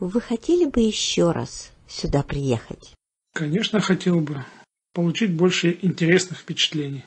Вы хотели бы еще раз сюда приехать? Конечно, хотел бы получить больше интересных впечатлений.